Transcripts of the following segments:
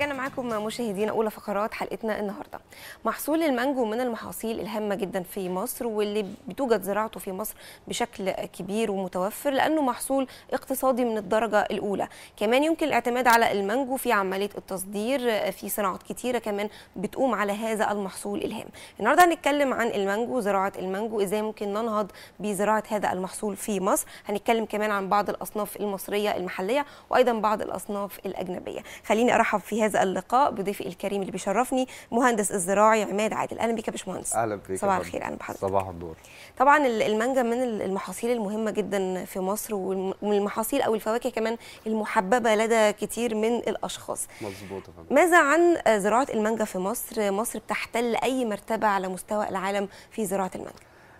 رجعنا معاكم مشاهدينا اولى فقرات حلقتنا النهارده محصول المانجو من المحاصيل الهامه جدا في مصر واللي بتوجد زراعته في مصر بشكل كبير ومتوفر لانه محصول اقتصادي من الدرجه الاولى كمان يمكن الاعتماد على المانجو في عمليه التصدير في صناعات كتيره كمان بتقوم على هذا المحصول الهام النهارده هنتكلم عن المانجو زراعه المانجو ازاي ممكن ننهض بزراعه هذا المحصول في مصر هنتكلم كمان عن بعض الاصناف المصريه المحليه وايضا بعض الاصناف الاجنبيه خليني ارحب في هذا هذا اللقاء بضيفي الكريم اللي بيشرفني مهندس الزراعي عماد عادل اهلا بيك يا باشمهندس اهلا بيك صباح الخير اهلا بحضرتك صباح النور طبعا المانجا من المحاصيل المهمه جدا في مصر ومن المحاصيل او الفواكه كمان المحببه لدى كتير من الاشخاص مظبوط ماذا عن زراعه المانجا في مصر مصر بتحتل اي مرتبه على مستوى العالم في زراعه المانجا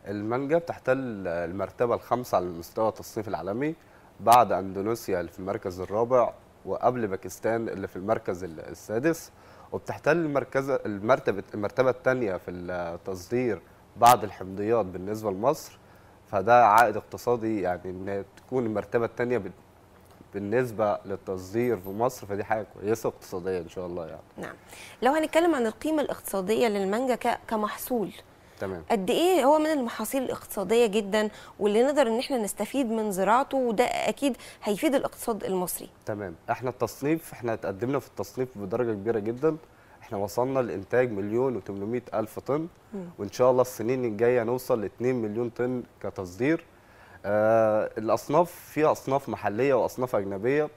المانجا بتحتل المرتبه الخامسه على مستوى التصنيف العالمي بعد اندونيسيا اللي في المركز الرابع وقبل باكستان اللي في المركز السادس وبتحتل المركز المرتبة المرتبة الثانية في التصدير بعض الحمضيات بالنسبة لمصر فده عائد اقتصادي يعني ان تكون المرتبة الثانية بالنسبه للتصدير في مصر فدي حاجه كويسه اقتصاديه ان شاء الله يعني. نعم. لو هنتكلم عن القيمه الاقتصاديه للمانجا كمحصول تمام قد ايه هو من المحاصيل الاقتصاديه جدا واللي نقدر ان احنا نستفيد من زراعته وده اكيد هيفيد الاقتصاد المصري تمام احنا التصنيف احنا تقدمنا في التصنيف بدرجه كبيره جدا احنا وصلنا لانتاج مليون و800 الف طن وان شاء الله السنين الجايه نوصل ل 2 مليون طن كتصدير آه الاصناف فيها اصناف محليه واصناف اجنبيه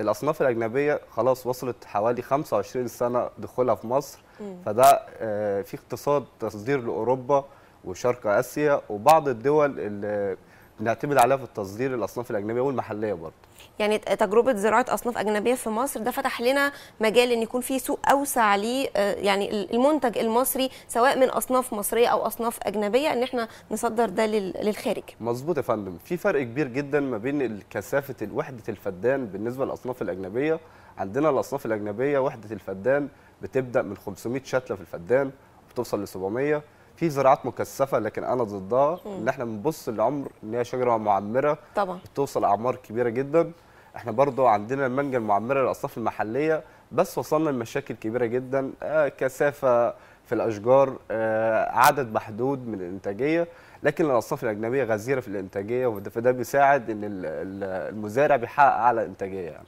الاصناف الاجنبيه خلاص وصلت حوالي 25 سنه دخولها في مصر مم. فده آه، في اقتصاد تصدير لاوروبا وشرق اسيا وبعض الدول اللي نعتمد عليها في التصدير الاصناف الاجنبيه والمحليه برضه يعني تجربه زراعه اصناف اجنبيه في مصر ده فتح لنا مجال ان يكون في سوق اوسع ل آه، يعني المنتج المصري سواء من اصناف مصريه او اصناف اجنبيه ان احنا نصدر ده للخارج مظبوط يا فندم في فرق كبير جدا ما بين كثافه وحده الفدان بالنسبه للاصناف الاجنبيه عندنا الاصناف الاجنبيه وحده الفدان بتبدا من 500 شتله في الفدان وبتوصل ل 700 في زراعات مكثفه لكن انا ضدها ان احنا بنبص لعمر ان هي شجره معمره طبعا بتوصل اعمار كبيره جدا احنا برضو عندنا المانجا المعمره للاصناف المحليه بس وصلنا لمشاكل كبيره جدا آه، كثافه في الاشجار آه، عدد محدود من الانتاجيه لكن الاصناف الاجنبيه غزيره في الانتاجيه وده بيساعد ان المزارع بيحقق اعلى انتاجيه يعني.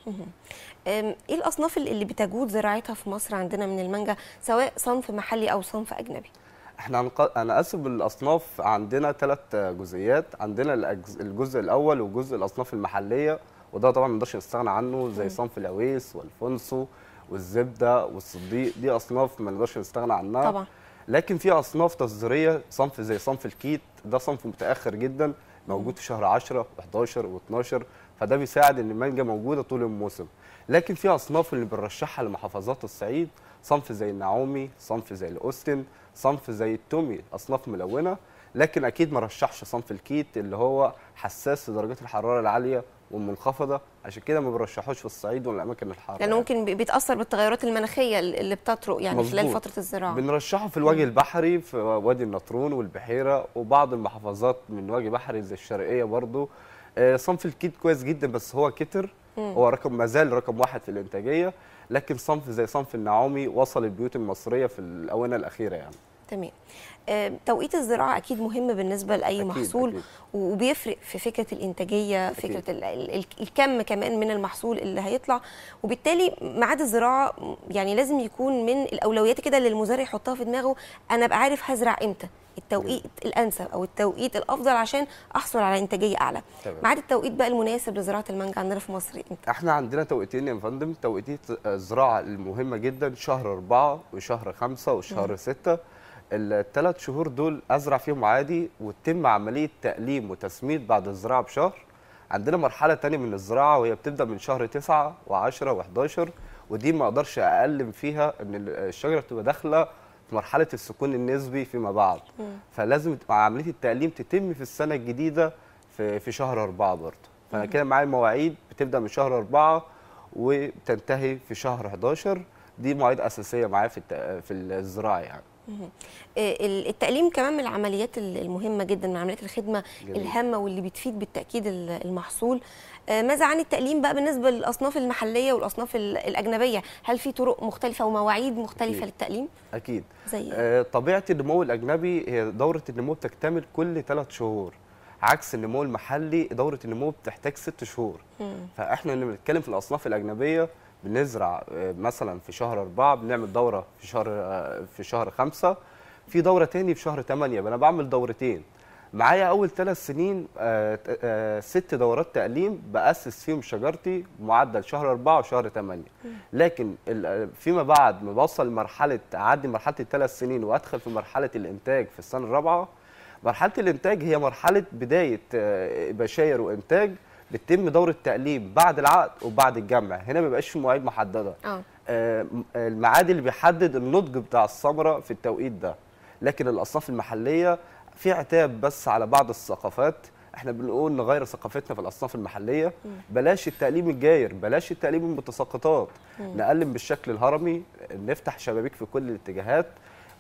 ايه الاصناف اللي بتجود زراعتها في مصر عندنا من المانجا سواء صنف محلي او صنف اجنبي؟ احنا هنقسم الاصناف عندنا ثلاث جزئيات عندنا الجزء الاول وجزء الاصناف المحليه وده طبعا ما نقدرش نستغنى عنه زي صنف العويس والفونسو والزبده والصديق دي اصناف ما نقدرش نستغنى عنها طبعا لكن في اصناف تصديريه صنف زي صنف الكيت ده صنف متاخر جدا موجود في شهر 10 و11 و12 فده بيساعد ان المانجا موجوده طول الموسم لكن في اصناف اللي بنرشحها لمحافظات الصعيد صنف زي النعومي صنف زي الاوستن صنف زي التومي اصناف ملونه لكن اكيد ما رشحش صنف الكيت اللي هو حساس لدرجات الحراره العاليه والمنخفضه عشان كده ما برشحوش في الصعيد والاماكن الحاره لانه يعني. ممكن بيتاثر بالتغيرات المناخيه اللي بتطرق يعني مزبوط. خلال فتره الزراعه بنرشحه في الوجه البحري في وادي النطرون والبحيره وبعض المحافظات من وجه بحري زي الشرقيه برضو آه، صنف الكيت كويس جدا بس هو كتر هو رقم ما زال رقم واحد في الانتاجيه لكن صنف زي صنف النعومي وصل البيوت المصريه في الاونه الاخيره يعني تمام آه، توقيت الزراعه اكيد مهم بالنسبه لاي أكيد محصول أكيد. وبيفرق في فكره الانتاجيه أكيد. فكره الكم كمان من المحصول اللي هيطلع وبالتالي ميعاد الزراعه يعني لازم يكون من الاولويات كده اللي المزارع يحطها في دماغه انا ابقى عارف هزرع امتى التوقيت الانسب او التوقيت الافضل عشان احصل على انتاجيه اعلى ميعاد التوقيت بقى المناسب لزراعه المانجا عندنا في مصر امتى احنا عندنا توقيتين يا فندم توقيت الزراعه المهمه جدا شهر أربعة وشهر خمسة وشهر م. ستة الثلاث شهور دول ازرع فيهم عادي وتتم عمليه تأليم وتسميد بعد الزراعه بشهر عندنا مرحله ثانيه من الزراعه وهي بتبدا من شهر 9 و10 و11 ودي ما اقدرش اقلم فيها ان الشجره بتبقى داخله في مرحله السكون النسبي فيما بعد م. فلازم عمليه التأليم تتم في السنه الجديده في في شهر 4 برضه فانا كده معايا المواعيد بتبدا من شهر 4 وبتنتهي في شهر 11 دي مواعيد اساسيه معايا في في الزراعه يعني آه، التقليم كمان من العمليات المهمه جدا من عمليات الخدمه جميل. الهامه واللي بتفيد بالتاكيد المحصول آه، ماذا عن التقليم بقى بالنسبه للاصناف المحليه والاصناف الاجنبيه هل في طرق مختلفه ومواعيد مختلفه أكيد. للتقليم اكيد زي إيه؟ آه، طبيعه النمو الاجنبي هي دوره النمو بتكتمل كل ثلاث شهور عكس النمو المحلي دوره النمو بتحتاج ست شهور م. فاحنا لما بنتكلم في الاصناف الاجنبيه بنزرع آه، مثلا في شهر أربعة بنعمل دوره في شهر آه، في شهر خمسة في دوره تاني في شهر تمانية انا بعمل دورتين معايا اول ثلاث سنين آه، ست دورات تقليم باسس فيهم شجرتي معدل شهر أربعة وشهر تمانية لكن فيما بعد ما بوصل مرحله اعدي مرحله الثلاث سنين وادخل في مرحله الانتاج في السنه الرابعه مرحله الانتاج هي مرحله بدايه بشاير وانتاج بتتم دوره تقليب بعد العقد وبعد الجمع هنا ما بيبقاش في مواعيد محدده اه. آه الميعاد اللي بيحدد النضج بتاع الثمره في التوقيت ده لكن الاصناف المحليه في عتاب بس على بعض الثقافات احنا بنقول نغير ثقافتنا في الاصناف المحليه بلاش التقليم الجاير بلاش التقليم المتساقطات نقلم بالشكل الهرمي نفتح شبابيك في كل الاتجاهات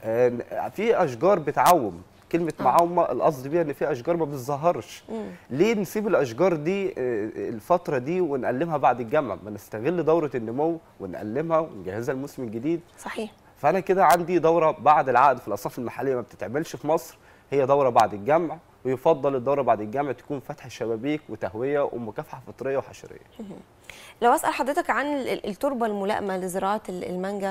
آه، في اشجار بتعوم كلمه آه. معومه القصد بيها ان في اشجار ما بتظهرش ليه نسيب الاشجار دي آه، الفتره دي ونقلمها بعد الجامعه ما نستغل دوره النمو ونقلمها ونجهزها الموسم الجديد صحيح فانا كده عندي دوره بعد العقد في الاصناف المحليه ما بتتعملش في مصر هي دوره بعد الجمع ويفضل الدوره بعد الجامع تكون فتح شبابيك وتهويه ومكافحه فطريه وحشريه. لو اسال حضرتك عن التربه الملائمه لزراعه المانجا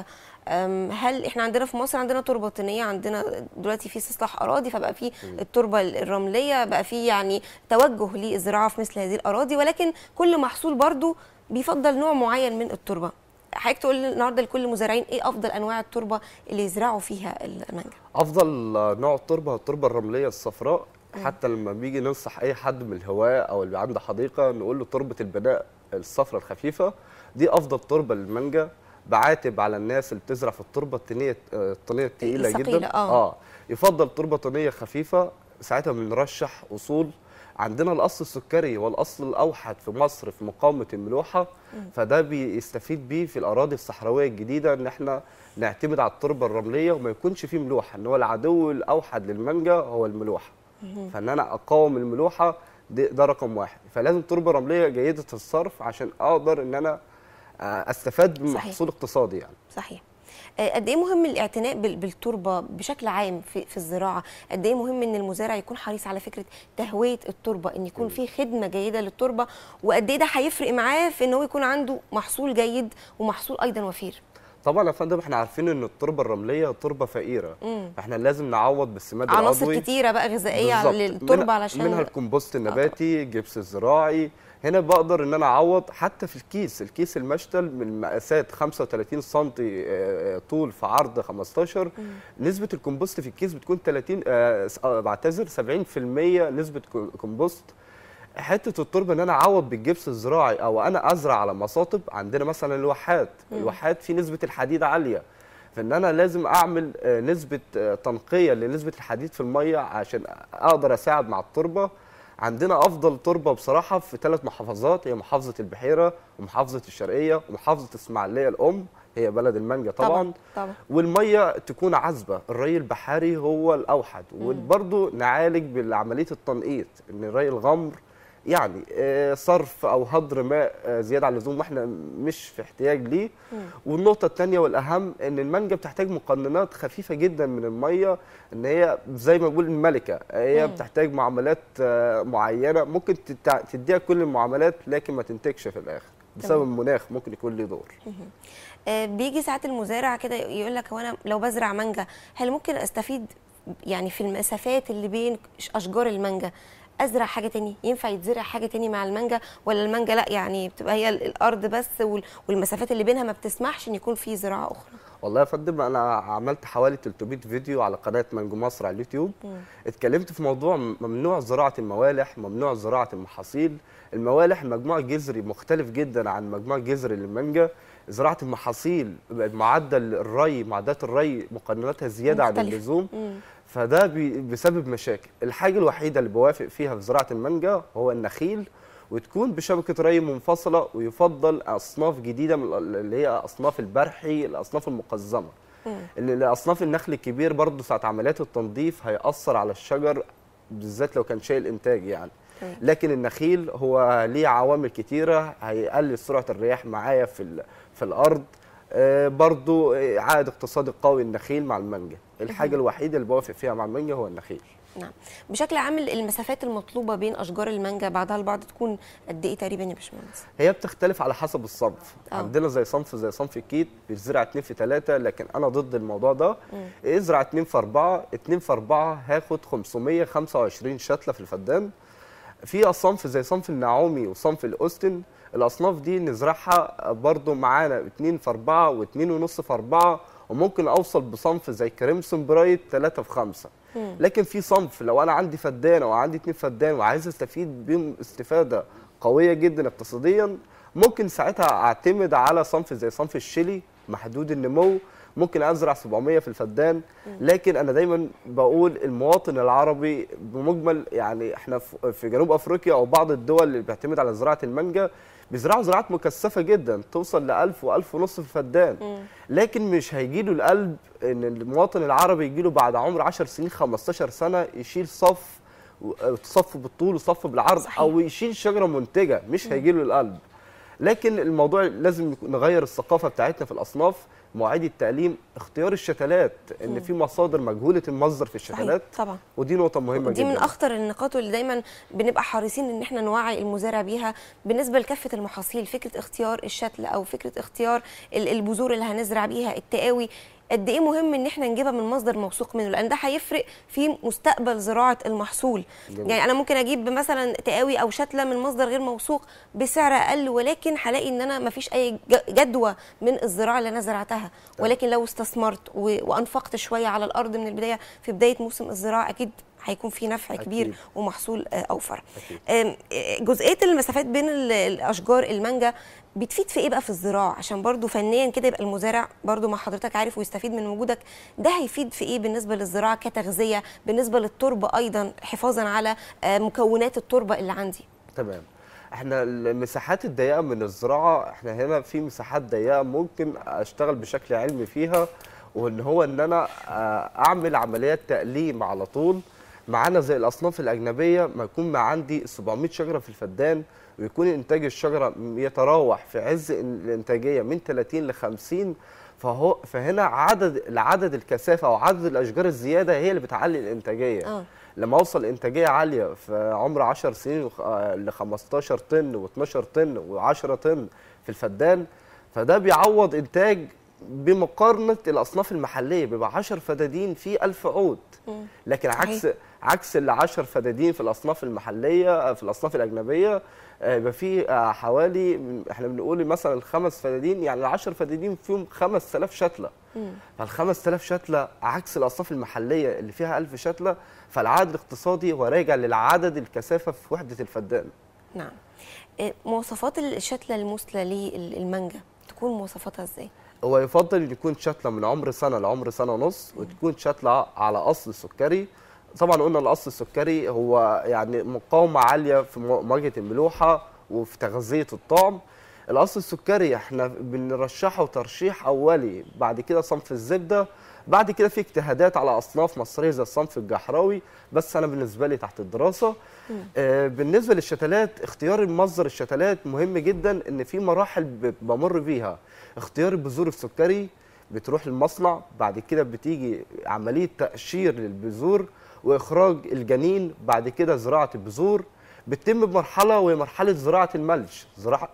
هل احنا عندنا في مصر عندنا تربه طينيه عندنا دلوقتي في استصلاح اراضي فبقى في التربه الرمليه بقى في يعني توجه للزراعه في مثل هذه الاراضي ولكن كل محصول برضو بيفضل نوع معين من التربه. حضرتك تقول النهارده لكل المزارعين ايه افضل انواع التربه اللي يزرعوا فيها المانجا؟ افضل نوع التربه التربه الرمليه الصفراء حتى لما بيجي ننصح اي حد من الهواه او اللي عنده حديقه نقول له تربه البناء الصفراء الخفيفه دي افضل تربه للمانجا بعاتب على الناس اللي بتزرع في التربه الطينيه الطينيه الثقيله جدا اه, آه. يفضل تربه طينيه خفيفه ساعتها بنرشح اصول عندنا الاصل السكري والاصل الاوحد في مصر في مقاومه الملوحه فده بيستفيد بيه في الاراضي الصحراويه الجديده ان احنا نعتمد على التربه الرمليه وما يكونش فيه ملوحه ان هو العدو الاوحد للمانجا هو الملوحه فان انا اقاوم الملوحه ده, ده رقم واحد فلازم تربه رمليه جيده الصرف عشان اقدر ان انا آه، استفاد من محصول اقتصادي يعني صحيح آه، قد ايه مهم الاعتناء بالتربه بشكل عام في, في الزراعه قد ايه مهم ان المزارع يكون حريص على فكره تهويه التربه ان يكون في خدمه جيده للتربه وقد ايه ده هيفرق معاه في ان هو يكون عنده محصول جيد ومحصول ايضا وفير طبعا يا فندم احنا عارفين ان التربه الرمليه تربه فقيره مم. فاحنا لازم نعوض بالسماد العضوي عناصر كتيره بقى غذائيه على التربه علشان منها الكومبوست آه. النباتي جبس الزراعي هنا بقدر ان انا اعوض حتى في الكيس الكيس المشتل من مقاسات 35 سم آه، آه، طول في عرض 15 مم. نسبه الكومبوست في الكيس بتكون 30 بعتذر 70% نسبه كومبوست حته التربه ان انا اعوض بالجبس الزراعي او انا ازرع على مصاطب عندنا مثلا الواحات الواحات فيه نسبه الحديد عاليه فان انا لازم اعمل آه، نسبه آه، تنقيه لنسبه الحديد في الميه عشان اقدر اساعد مع التربه عندنا افضل تربه بصراحه في ثلاث محافظات هي محافظه البحيره ومحافظه الشرقيه ومحافظه اسماعيليه الام هي بلد المانجا طبعا, طبعا, طبعا. والميه تكون عذبه الري البحري هو الاوحد وبرضه نعالج بعمليه التنقيط ان الري الغمر يعني آه، صرف او هدر ماء آه، زياده عن اللزوم واحنا مش في احتياج ليه والنقطه الثانيه والاهم ان المانجا بتحتاج مقننات خفيفه جدا من الميه ان هي زي ما بقول الملكه آه، هي مم. بتحتاج معاملات معينه ممكن تديها كل المعاملات لكن ما تنتجش في الاخر بسبب المناخ ممكن يكون له دور بيجي ساعات المزارع كده يقول لك هو انا لو بزرع مانجا هل ممكن استفيد يعني في المسافات اللي بين اشجار المانجا ازرع حاجه تاني ينفع يتزرع حاجه تاني مع المانجا ولا المانجا لا يعني بتبقى هي الارض بس والمسافات اللي بينها ما بتسمحش ان يكون في زراعه اخرى والله يا فندم انا عملت حوالي 300 فيديو على قناه مانجو مصر على اليوتيوب م. اتكلمت في موضوع ممنوع زراعه الموالح ممنوع زراعه المحاصيل الموالح مجموع جذري مختلف جدا عن مجموع جذري للمانجا زراعه المحاصيل معدل الري معدات الري مقنناتها زياده مختلف. عن اللزوم فده بيسبب مشاكل الحاجه الوحيده اللي بوافق فيها في زراعه المانجا هو النخيل وتكون بشبكه ري منفصله ويفضل اصناف جديده من اللي هي اصناف البرحي الاصناف المقزمه الاصناف النخل الكبير برضه ساعه عمليات التنظيف هياثر على الشجر بالذات لو كان شايل انتاج يعني لكن النخيل هو ليه عوامل كتيره هيقلل سرعه الرياح معايا في في الارض آه، برضو آه، عائد اقتصادي قوي النخيل مع المانجا الحاجه الوحيده اللي بوافق فيها مع المانجا هو النخيل نعم بشكل عام المسافات المطلوبه بين اشجار المانجا بعضها البعض تكون قد ايه تقريبا يا باشمهندس هي بتختلف على حسب الصنف أوه. عندنا زي صنف زي صنف الكيت بيزرع 2 في 3 لكن انا ضد الموضوع ده ازرع إيه، 2 في 4 2 في 4 هاخد 525 شتله في الفدان في صنف زي صنف النعومي وصنف الاوستن الاصناف دي نزرعها برضو معانا 2 في 4 و2 ونص في 4 وممكن اوصل بصنف زي كريمسون برايت 3 في 5 لكن في صنف لو انا عندي فدان او عندي 2 فدان وعايز استفيد بيهم استفاده قويه جدا اقتصاديا ممكن ساعتها اعتمد على صنف زي صنف الشيلي محدود النمو ممكن ازرع 700 في الفدان لكن انا دايما بقول المواطن العربي بمجمل يعني احنا في جنوب افريقيا او بعض الدول اللي بتعتمد على زراعه المانجا بيزرعوا زراعات مكثفه جدا توصل ل 1000 و1000 ونص في الفدان لكن مش هيجي له القلب ان المواطن العربي يجي له بعد عمر 10 سنين 15 سنه يشيل صف صف بالطول وصف بالعرض صحيح. او يشيل شجره منتجه مش هيجي له القلب لكن الموضوع لازم نغير الثقافه بتاعتنا في الاصناف مواعيد التعليم اختيار الشتلات ان في مصادر مجهوله المصدر في الشتلات طبعا ودي نقطه مهمه دي جدا دي من اخطر النقاط اللي دايما بنبقى حريصين ان احنا نوعي المزارع بيها بالنسبه لكافه المحاصيل فكره اختيار الشتل او فكره اختيار البذور اللي هنزرع بيها التقاوي قد ايه مهم ان احنا نجيبها من مصدر موثوق منه لان ده هيفرق في مستقبل زراعه المحصول جميل. يعني انا ممكن اجيب مثلا تقاوي او شتله من مصدر غير موثوق بسعر اقل ولكن هلاقي ان انا ما فيش اي جدوى من الزراعه اللي انا زرعتها ولكن لو استثمرت وانفقت شويه على الارض من البدايه في بدايه موسم الزراعه اكيد هيكون في نفع أكيد. كبير ومحصول آه، اوفر أكيد. آه، جزئيه المسافات بين الاشجار المانجا بتفيد في ايه بقى في الزراعه عشان برضو فنيا كده يبقى المزارع برضو مع حضرتك عارف ويستفيد من وجودك ده هيفيد في ايه بالنسبه للزراعه كتغذيه بالنسبه للتربه ايضا حفاظا على آه، مكونات التربه اللي عندي تمام احنا المساحات الضيقه من الزراعه احنا هنا في مساحات ضيقه ممكن اشتغل بشكل علمي فيها وان هو ان انا اعمل عمليات تقليم على طول معانا زي الاصناف الاجنبيه ما يكون ما عندي 700 شجره في الفدان ويكون انتاج الشجره يتراوح في عز الانتاجيه من 30 ل 50 فهو فهنا عدد العدد الكثافه او عدد الاشجار الزياده هي اللي بتعلي الانتاجيه أوه. لما اوصل انتاجيه عاليه في عمر 10 سنين آه، ل 15 طن و12 طن و10 طن في الفدان فده بيعوض انتاج بمقارنه الاصناف المحليه بيبقى 10 فدادين في 1000 عود لكن عكس عكس ال 10 فدادين في الاصناف المحليه آه، في الاصناف الاجنبيه آه، يبقى في آه، حوالي احنا بنقول مثلا الخمس فدادين يعني ال 10 فدادين فيهم 5000 شتله فال 5000 شتله عكس الاصناف المحليه اللي فيها 1000 شتله فالعائد الاقتصادي هو راجع للعدد الكثافه في وحده الفدان نعم مواصفات الشتله المثلى للمانجا تكون مواصفاتها ازاي؟ هو يفضل يكون شتله من عمر سنه لعمر سنه ونص وتكون شتله على اصل سكري طبعا قلنا القص السكري هو يعني مقاومه عاليه في مواجهه الملوحه وفي تغذيه الطعم القص السكري احنا بنرشحه ترشيح اولي بعد كده صنف الزبده بعد كده في اجتهادات على اصناف مصريه زي الصنف الجحراوي بس انا بالنسبه لي تحت الدراسه آه بالنسبه للشتلات اختيار مصدر الشتلات مهم جدا ان في مراحل بمر بيها اختيار البذور السكري بتروح للمصنع بعد كده بتيجي عمليه تقشير للبذور واخراج الجنين بعد كده زراعه البذور بتتم بمرحله وهي مرحله زراعه الملش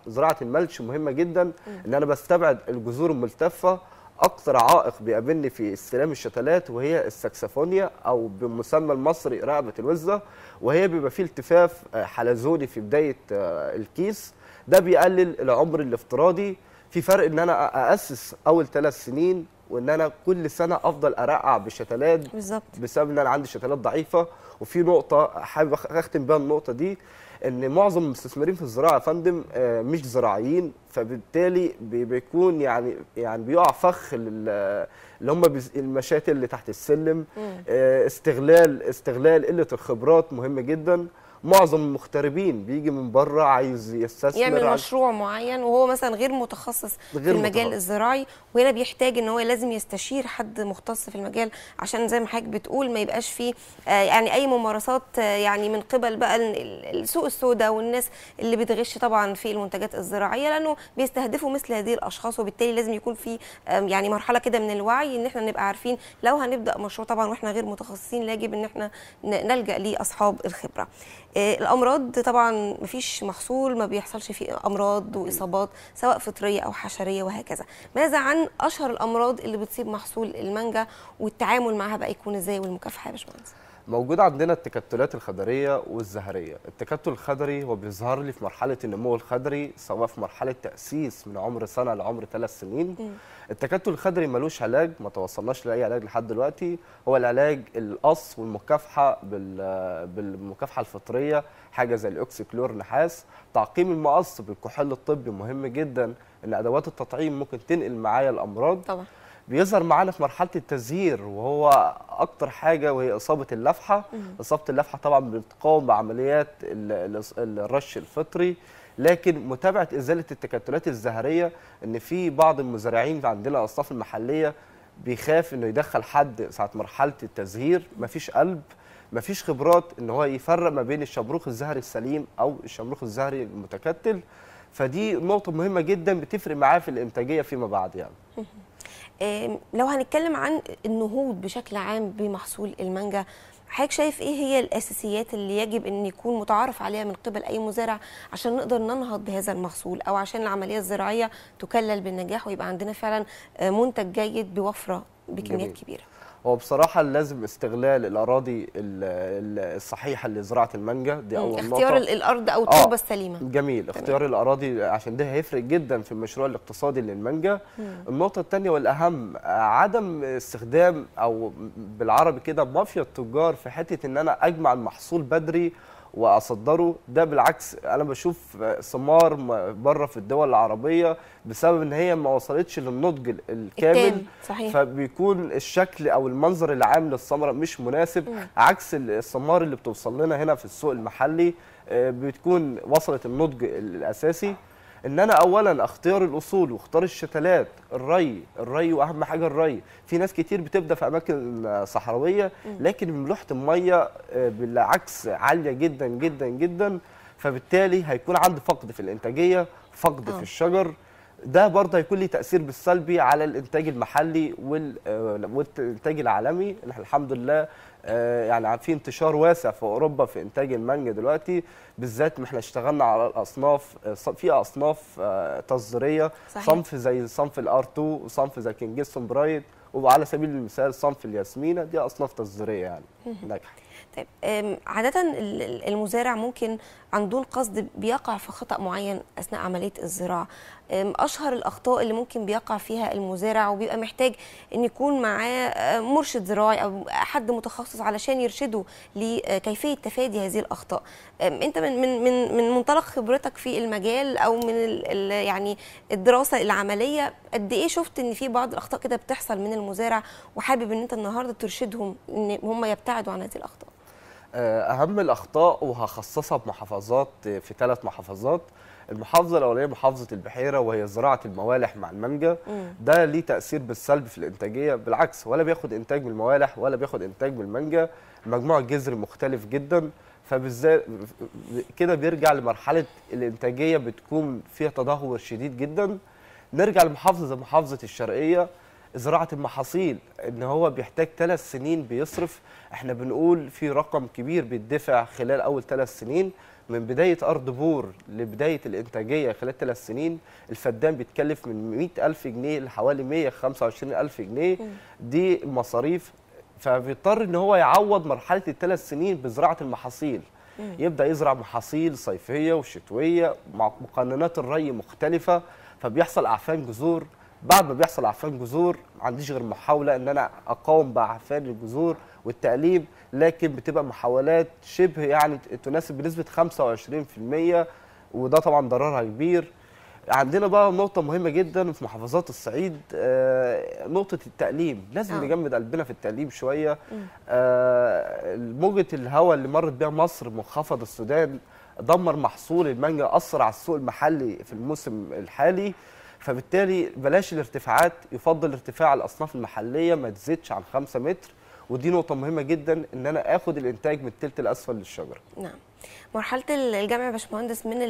زراعه الملش مهمه جدا ان انا بستبعد الجذور الملتفه اكثر عائق بيقابلني في استلام الشتلات وهي السكسفونيا او بالمسمى المصري رقبه الوزه وهي بيبقى فيه التفاف آه، حلزوني في بدايه آه، الكيس ده بيقلل العمر الافتراضي في فرق ان انا اسس اول ثلاث سنين وان انا كل سنه افضل ارقع بالشتلات بالظبط بسبب ان انا عندي شتلات ضعيفه وفي نقطه حابب اختم بيها النقطه دي ان معظم المستثمرين في الزراعه يا فندم آه، مش زراعيين فبالتالي بيكون يعني يعني بيقع فخ اللي هم المشاتل اللي تحت السلم آه، استغلال استغلال قله الخبرات مهم جدا معظم المغتربين بيجي من بره عايز يستثمر يعمل مشروع معين وهو مثلا غير متخصص غير في المجال متخصص. الزراعي وهنا بيحتاج ان هو لازم يستشير حد مختص في المجال عشان زي ما حضرتك بتقول ما يبقاش فيه آه، يعني اي ممارسات آه، يعني من قبل بقى السوق السوداء والناس اللي بتغش طبعا في المنتجات الزراعيه لانه بيستهدفوا مثل هذه الاشخاص وبالتالي لازم يكون في يعني مرحله كده من الوعي ان احنا نبقى عارفين لو هنبدا مشروع طبعا واحنا غير متخصصين لا يجب ان احنا نلجا لاصحاب الخبره آه، الامراض طبعا مفيش محصول ما بيحصلش فيه امراض واصابات سواء فطريه او حشريه وهكذا ماذا عن اشهر الامراض اللي بتصيب محصول المانجا والتعامل معها بقى يكون ازاي والمكافحه يا باشمهندس موجود عندنا التكتلات الخدريه والزهريه التكتل الخدري هو بيظهر لي في مرحله النمو الخدري سواء في مرحله تاسيس من عمر سنه لعمر ثلاث سنين التكتل الخدري ملوش علاج ما توصلناش لاي علاج لحد دلوقتي هو العلاج القص والمكافحه بالمكافحه الفطريه حاجه زي الأكسيكلور نحاس تعقيم المقص بالكحول الطبي مهم جدا ان ادوات التطعيم ممكن تنقل معايا الامراض طبعا بيظهر معانا في مرحله التزهير وهو اكتر حاجه وهي اصابه اللفحه اصابه اللفحه طبعا بتقاوم بعمليات الرش الفطري لكن متابعه ازاله التكتلات الزهريه ان في بعض المزارعين عندنا الاصناف المحليه بيخاف انه يدخل حد ساعه مرحله التزهير مفيش قلب مفيش خبرات ان هو يفرق ما بين الشمروخ الزهري السليم او الشمروخ الزهري المتكتل فدي نقطه مهمه جدا بتفرق معاه في الانتاجيه فيما بعد يعني لو هنتكلم عن النهوض بشكل عام بمحصول المانجا حضرتك شايف ايه هي الاساسيات اللي يجب ان يكون متعارف عليها من قبل اي مزارع عشان نقدر ننهض بهذا المحصول او عشان العمليه الزراعيه تكلل بالنجاح ويبقى عندنا فعلا منتج جيد بوفره بكميات جميل. كبيره هو بصراحه لازم استغلال الاراضي الصحيحه اللي زرعت المانجا دي اول نقطه اختيار الارض او آه، التربه آه السليمه جميل اختيار تمام. الاراضي عشان ده هيفرق جدا في المشروع الاقتصادي للمانجا مم. النقطه الثانيه والاهم عدم استخدام او بالعربي كده مافيا التجار في حته ان انا اجمع المحصول بدري واصدره ده بالعكس انا بشوف ثمار بره في الدول العربيه بسبب ان هي ما وصلتش للنضج الكامل صحيح. فبيكون الشكل او المنظر العام للثمره مش مناسب م. عكس الثمار اللي بتوصل لنا هنا في السوق المحلي آه، بتكون وصلت النضج الاساسي ان انا اولا اختار الاصول واختار الشتلات الري الري واهم حاجه الري في ناس كتير بتبدا في اماكن صحراويه لكن ملوحه الميه آه، بالعكس عاليه جدا جدا جدا فبالتالي هيكون عندي فقد في الانتاجيه فقد أوه. في آه. الشجر ده برضه هيكون لي تاثير بالسلبي على الانتاج المحلي آه، والانتاج العالمي الحمد لله آه، يعني في انتشار واسع في اوروبا في انتاج المانجا دلوقتي بالذات ما احنا اشتغلنا على الاصناف آه، في اصناف آه، تصديريه صنف زي صنف الار 2 وصنف زي كينجستون برايد وعلى سبيل المثال صنف الياسمينه دي اصناف تصديريه يعني ناجحه طيب عادة المزارع ممكن عن دون قصد بيقع في خطأ معين أثناء عملية الزراعة اشهر الاخطاء اللي ممكن بيقع فيها المزارع وبيبقى محتاج ان يكون معاه مرشد زراعي او حد متخصص علشان يرشده لكيفيه تفادي هذه الاخطاء انت من من من من منطلق خبرتك في المجال او من ال يعني الدراسه العمليه قد ايه شفت ان في بعض الاخطاء كده بتحصل من المزارع وحابب ان انت النهارده ترشدهم ان هم يبتعدوا عن هذه الاخطاء أه، اهم الاخطاء وهخصصها بمحافظات في ثلاث محافظات المحافظه الاولانيه محافظه البحيره وهي زراعه الموالح مع المانجا ده ليه تاثير بالسلب في الانتاجيه بالعكس ولا بياخد انتاج من الموالح ولا بياخد انتاج من المانجا مجموع جذر مختلف جدا فبالذات كده بيرجع لمرحله الانتاجيه بتكون فيها تدهور شديد جدا نرجع لمحافظه زي محافظه الشرقيه زراعه المحاصيل ان هو بيحتاج ثلاث سنين بيصرف احنا بنقول في رقم كبير بيدفع خلال اول ثلاث سنين من بدايه ارض بور لبدايه الانتاجيه خلال ثلاث سنين الفدان بيتكلف من 100000 جنيه لحوالي 125000 جنيه دي مصاريف فبيضطر ان هو يعوض مرحله الثلاث سنين بزراعه المحاصيل يبدا يزرع محاصيل صيفيه وشتويه مع مقننات الري مختلفه فبيحصل اعفان جذور بعد ما بيحصل عفان جذور ما عنديش غير محاوله ان انا اقاوم بعفان الجذور والتقليب لكن بتبقى محاولات شبه يعني تناسب بنسبه 25% وده طبعا ضررها كبير عندنا بقى نقطة مهمة جدا في محافظات الصعيد آه نقطة التقليم لازم آه. نجمد قلبنا في التقليم شوية آه موجة الهواء اللي مرت بيها مصر منخفض السودان دمر محصول المانجا أثر على السوق المحلي في الموسم الحالي فبالتالي بلاش الارتفاعات يفضل ارتفاع الاصناف المحليه ما تزيدش عن 5 متر ودي نقطه مهمه جدا ان انا اخد الانتاج من الثلث الاسفل للشجره نعم مرحله الجمع يا باشمهندس من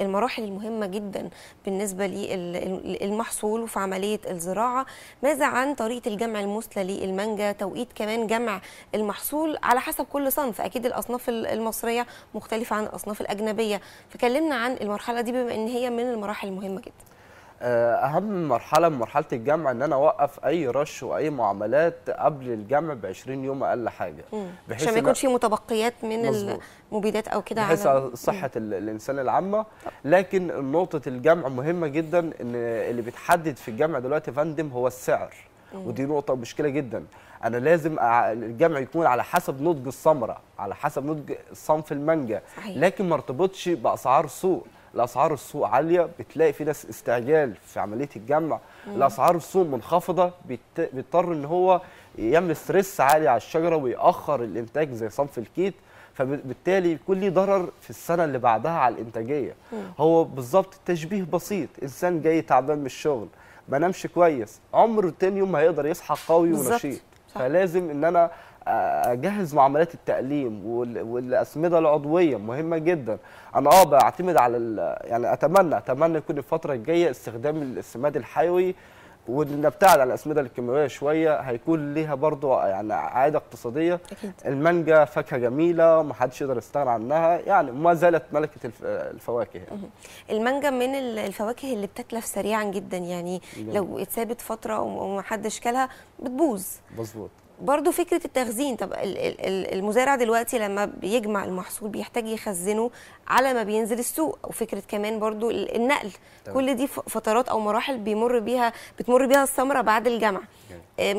المراحل المهمه جدا بالنسبه للمحصول وفي عمليه الزراعه ماذا عن طريقه الجمع المثلى للمانجا توقيت كمان جمع المحصول على حسب كل صنف اكيد الاصناف المصريه مختلفه عن الاصناف الاجنبيه فكلمنا عن المرحله دي بما ان هي من المراحل المهمه جدا آه، اهم مرحله من مرحله الجمع ان انا اوقف اي رش واي معاملات قبل الجمع ب 20 يوم اقل حاجه بحيث عشان ما يكونش في متبقيات من المبيدات او كده بحيث على صحه مم. الانسان العامه لكن نقطه الجمع مهمه جدا ان اللي بيتحدد في الجمع دلوقتي فندم هو السعر مم. ودي نقطه مشكله جدا انا لازم الجمع يكون على حسب نضج الثمره على حسب نضج صنف المانجا صحيح. لكن ما ارتبطش باسعار سوق الاسعار السوق عاليه بتلاقي في ناس استعجال في عمليه الجمع مم. الاسعار السوق منخفضه بيضطر ان هو يعمل ستريس عالي على الشجره ويأخر الانتاج زي صنف الكيت فبالتالي يكون ليه ضرر في السنه اللي بعدها على الانتاجيه مم. هو بالظبط تشبيه بسيط انسان جاي تعبان من الشغل ما نامش كويس عمره تاني يوم هيقدر يصحى قوي ونشيط فلازم ان انا اجهز معاملات التقليم والاسمده العضويه مهمه جدا انا اه بعتمد على يعني اتمنى اتمنى يكون الفتره الجايه استخدام السماد الحيوي ونبتعد عن الاسمده الكيماويه شويه هيكون ليها برضو يعني عائد اقتصاديه أكيد. المانجا فاكهه جميله ما حدش يقدر يستغنى عنها يعني ما زالت ملكه الفواكه يعني. المانجا من الفواكه اللي بتتلف سريعا جدا يعني جميل. لو اتسابت فتره وما حدش كلها بتبوظ مظبوط برضو فكرة التخزين طب المزارع دلوقتي لما بيجمع المحصول بيحتاج يخزنه على ما بينزل السوق وفكرة كمان برضو النقل طبعا. كل دي فترات أو مراحل بيمر بيها بتمر بيها الثمرة بعد الجمع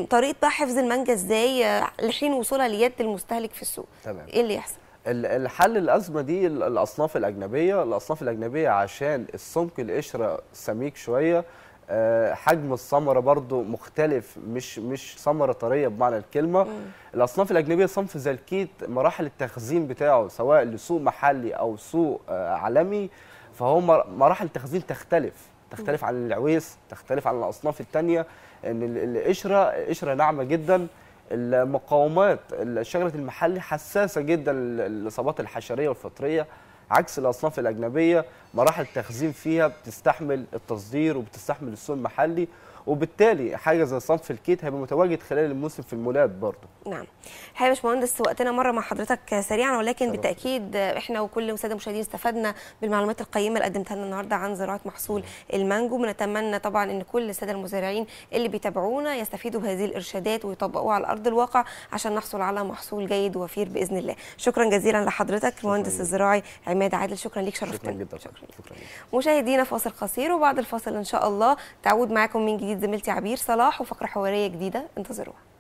طريقة بقى حفظ المانجا ازاي آه، لحين وصولها ليد المستهلك في السوق تمام. ايه اللي يحصل؟ الحل الازمه دي الاصناف الاجنبيه الاصناف الاجنبيه عشان السمك القشره سميك شويه آه، حجم الثمره برضو مختلف مش مش ثمره طريه بمعنى الكلمه مم. الاصناف الاجنبيه صنف زلكيت مراحل التخزين بتاعه سواء لسوق محلي او سوق آه، عالمي فهو مراحل التخزين تختلف تختلف عن العويس تختلف عن الاصناف الثانيه ان القشره قشره ناعمه جدا المقاومات الشجره المحلي حساسه جدا للاصابات الحشريه والفطريه عكس الاصناف الاجنبيه مراحل التخزين فيها بتستحمل التصدير وبتستحمل السوق المحلي وبالتالي حاجه زي صنف الكيت هيبقى متواجد خلال الموسم في المولات برضه نعم الحقيقه يا باشمهندس وقتنا مره مع حضرتك سريعا ولكن سلام. بالتاكيد احنا وكل الساده المشاهدين استفدنا بالمعلومات القيمه اللي قدمتها لنا النهارده عن زراعه محصول المانجو بنتمنى طبعا ان كل الساده المزارعين اللي بيتابعونا يستفيدوا بهذه الارشادات ويطبقوها على ارض الواقع عشان نحصل على محصول جيد ووفير باذن الله شكرا جزيلا لحضرتك المهندس الزراعي عماد عادل شكرا ليك شرفتنا شكرا جدا شكرا, شكرا. مشاهدينا فاصل قصير وبعد الفاصل ان شاء الله تعود معاكم من جديد جديد زميلتي عبير صلاح وفقره حواريه جديده انتظروها